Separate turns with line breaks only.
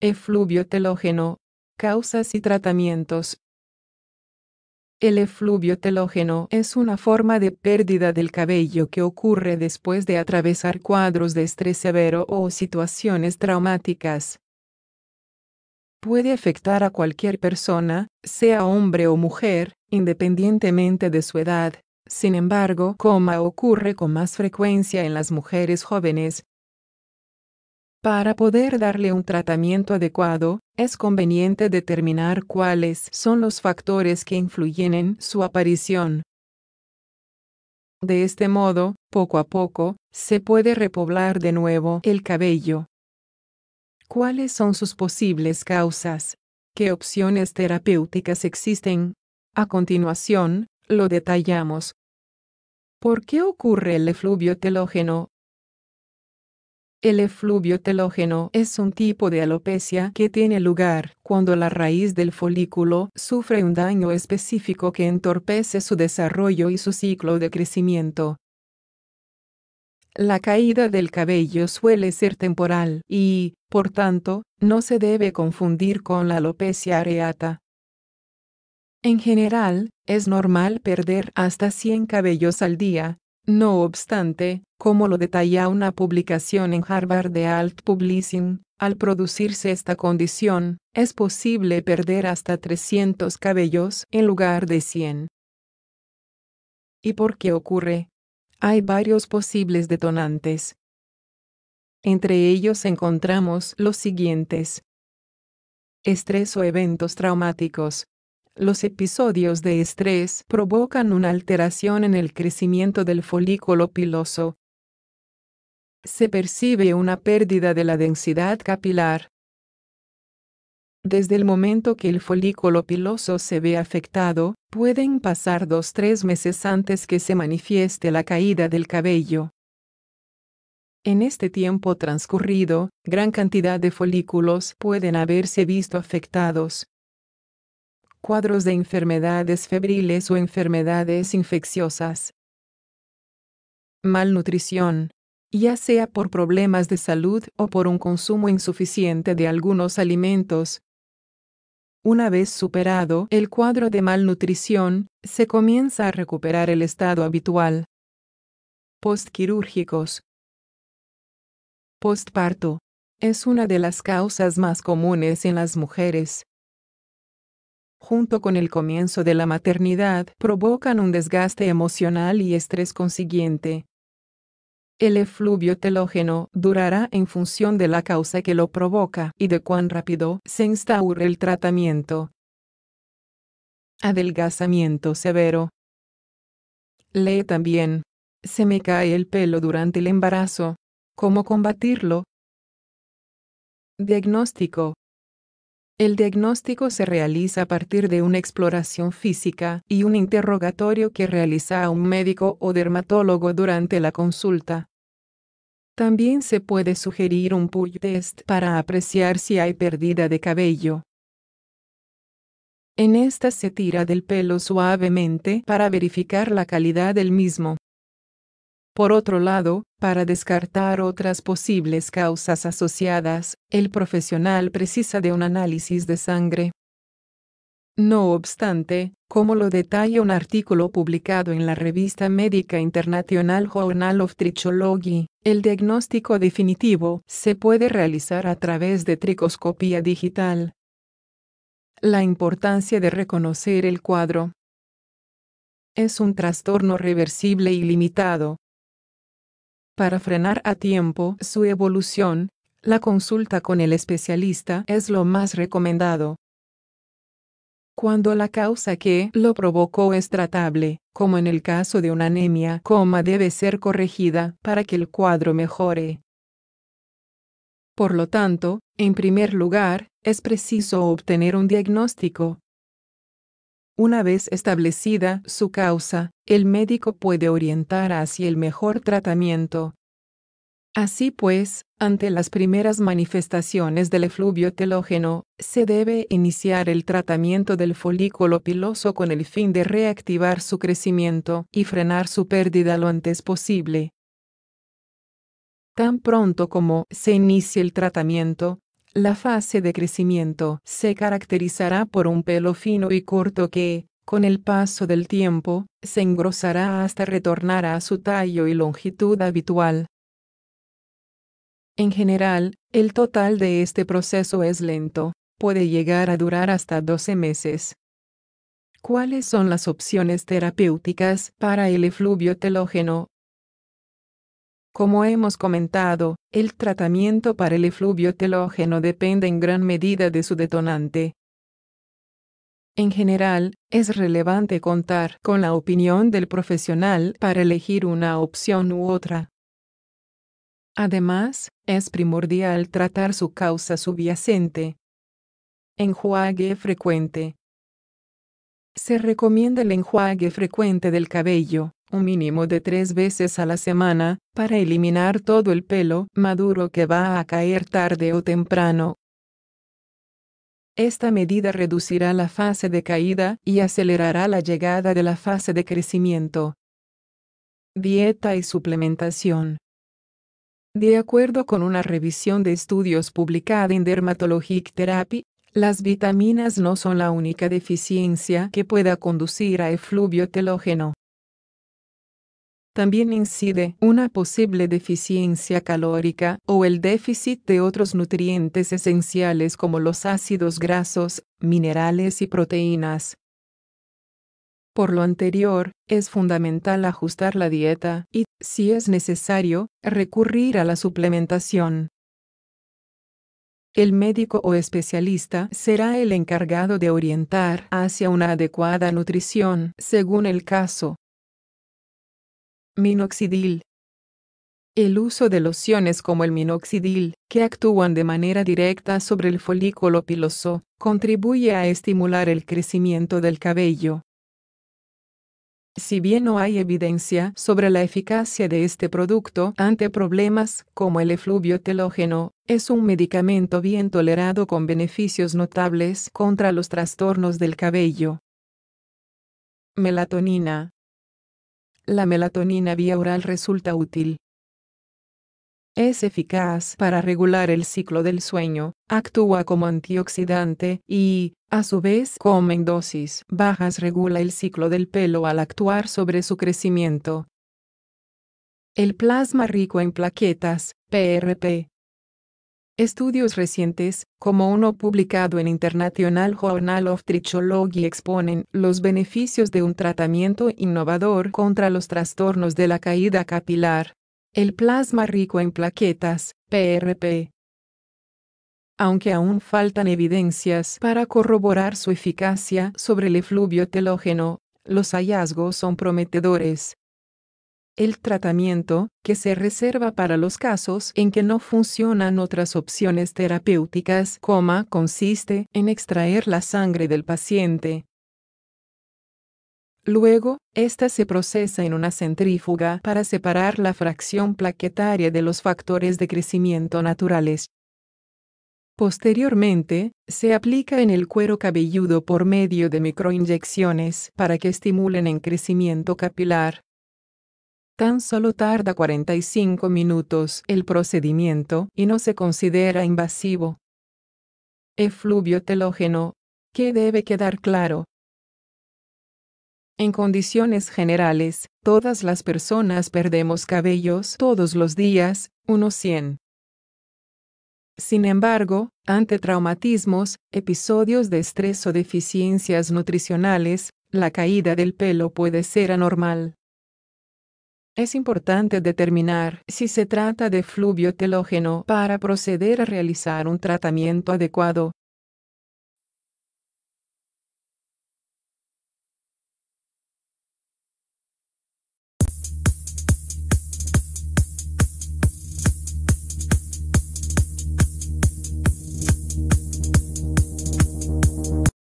Efluvio telógeno. Causas y tratamientos. El efluvio telógeno es una forma de pérdida del cabello que ocurre después de atravesar cuadros de estrés severo o situaciones traumáticas. Puede afectar a cualquier persona, sea hombre o mujer, independientemente de su edad, sin embargo, coma ocurre con más frecuencia en las mujeres jóvenes. Para poder darle un tratamiento adecuado, es conveniente determinar cuáles son los factores que influyen en su aparición. De este modo, poco a poco, se puede repoblar de nuevo el cabello. ¿Cuáles son sus posibles causas? ¿Qué opciones terapéuticas existen? A continuación, lo detallamos. ¿Por qué ocurre el efluvio telógeno? El efluvio telógeno es un tipo de alopecia que tiene lugar cuando la raíz del folículo sufre un daño específico que entorpece su desarrollo y su ciclo de crecimiento. La caída del cabello suele ser temporal y, por tanto, no se debe confundir con la alopecia areata. En general, es normal perder hasta 100 cabellos al día. No obstante, como lo detalla una publicación en Harvard de Alt Publishing, al producirse esta condición, es posible perder hasta 300 cabellos en lugar de 100. ¿Y por qué ocurre? Hay varios posibles detonantes. Entre ellos encontramos los siguientes. Estrés o eventos traumáticos, los episodios de estrés provocan una alteración en el crecimiento del folículo piloso. Se percibe una pérdida de la densidad capilar. Desde el momento que el folículo piloso se ve afectado, pueden pasar dos tres meses antes que se manifieste la caída del cabello. En este tiempo transcurrido, gran cantidad de folículos pueden haberse visto afectados, cuadros de enfermedades febriles o enfermedades infecciosas. Malnutrición. Ya sea por problemas de salud o por un consumo insuficiente de algunos alimentos. Una vez superado el cuadro de malnutrición, se comienza a recuperar el estado habitual. Postquirúrgicos. Postparto. Es una de las causas más comunes en las mujeres junto con el comienzo de la maternidad, provocan un desgaste emocional y estrés consiguiente. El efluvio telógeno durará en función de la causa que lo provoca y de cuán rápido se instaure el tratamiento. Adelgazamiento severo. Lee también. Se me cae el pelo durante el embarazo. ¿Cómo combatirlo? Diagnóstico. El diagnóstico se realiza a partir de una exploración física y un interrogatorio que realiza un médico o dermatólogo durante la consulta. También se puede sugerir un pull test para apreciar si hay pérdida de cabello. En esta se tira del pelo suavemente para verificar la calidad del mismo. Por otro lado, para descartar otras posibles causas asociadas, el profesional precisa de un análisis de sangre. No obstante, como lo detalla un artículo publicado en la revista médica internacional Journal of Trichology, el diagnóstico definitivo se puede realizar a través de tricoscopía digital. La importancia de reconocer el cuadro. Es un trastorno reversible y limitado, para frenar a tiempo su evolución, la consulta con el especialista es lo más recomendado. Cuando la causa que lo provocó es tratable, como en el caso de una anemia, coma debe ser corregida para que el cuadro mejore. Por lo tanto, en primer lugar, es preciso obtener un diagnóstico, una vez establecida su causa, el médico puede orientar hacia el mejor tratamiento. Así pues, ante las primeras manifestaciones del efluvio telógeno, se debe iniciar el tratamiento del folículo piloso con el fin de reactivar su crecimiento y frenar su pérdida lo antes posible. Tan pronto como se inicie el tratamiento, la fase de crecimiento se caracterizará por un pelo fino y corto que, con el paso del tiempo, se engrosará hasta retornar a su tallo y longitud habitual. En general, el total de este proceso es lento, puede llegar a durar hasta 12 meses. ¿Cuáles son las opciones terapéuticas para el efluvio telógeno como hemos comentado, el tratamiento para el efluvio telógeno depende en gran medida de su detonante. En general, es relevante contar con la opinión del profesional para elegir una opción u otra. Además, es primordial tratar su causa subyacente. Enjuague frecuente. Se recomienda el enjuague frecuente del cabello, un mínimo de tres veces a la semana, para eliminar todo el pelo maduro que va a caer tarde o temprano. Esta medida reducirá la fase de caída y acelerará la llegada de la fase de crecimiento. Dieta y suplementación. De acuerdo con una revisión de estudios publicada en Dermatologic Therapy, las vitaminas no son la única deficiencia que pueda conducir a efluvio telógeno también incide una posible deficiencia calórica o el déficit de otros nutrientes esenciales como los ácidos grasos, minerales y proteínas. Por lo anterior, es fundamental ajustar la dieta y, si es necesario, recurrir a la suplementación. El médico o especialista será el encargado de orientar hacia una adecuada nutrición según el caso. Minoxidil. El uso de lociones como el minoxidil, que actúan de manera directa sobre el folículo piloso, contribuye a estimular el crecimiento del cabello. Si bien no hay evidencia sobre la eficacia de este producto ante problemas como el efluvio telógeno, es un medicamento bien tolerado con beneficios notables contra los trastornos del cabello. Melatonina la melatonina vía oral resulta útil. Es eficaz para regular el ciclo del sueño, actúa como antioxidante y, a su vez, como en dosis bajas regula el ciclo del pelo al actuar sobre su crecimiento. El plasma rico en plaquetas, PRP, Estudios recientes, como uno publicado en International Journal of Trichology, exponen los beneficios de un tratamiento innovador contra los trastornos de la caída capilar. El plasma rico en plaquetas, PRP. Aunque aún faltan evidencias para corroborar su eficacia sobre el efluvio telógeno, los hallazgos son prometedores el tratamiento, que se reserva para los casos en que no funcionan otras opciones terapéuticas, consiste en extraer la sangre del paciente. Luego, ésta se procesa en una centrífuga para separar la fracción plaquetaria de los factores de crecimiento naturales. Posteriormente, se aplica en el cuero cabelludo por medio de microinyecciones para que estimulen el crecimiento capilar. Tan solo tarda 45 minutos el procedimiento y no se considera invasivo. Efluvio telógeno. ¿Qué debe quedar claro? En condiciones generales, todas las personas perdemos cabellos todos los días, unos 100. Sin embargo, ante traumatismos, episodios de estrés o deficiencias nutricionales, la caída del pelo puede ser anormal. Es importante determinar si se trata de fluvio telógeno para proceder a realizar un tratamiento adecuado.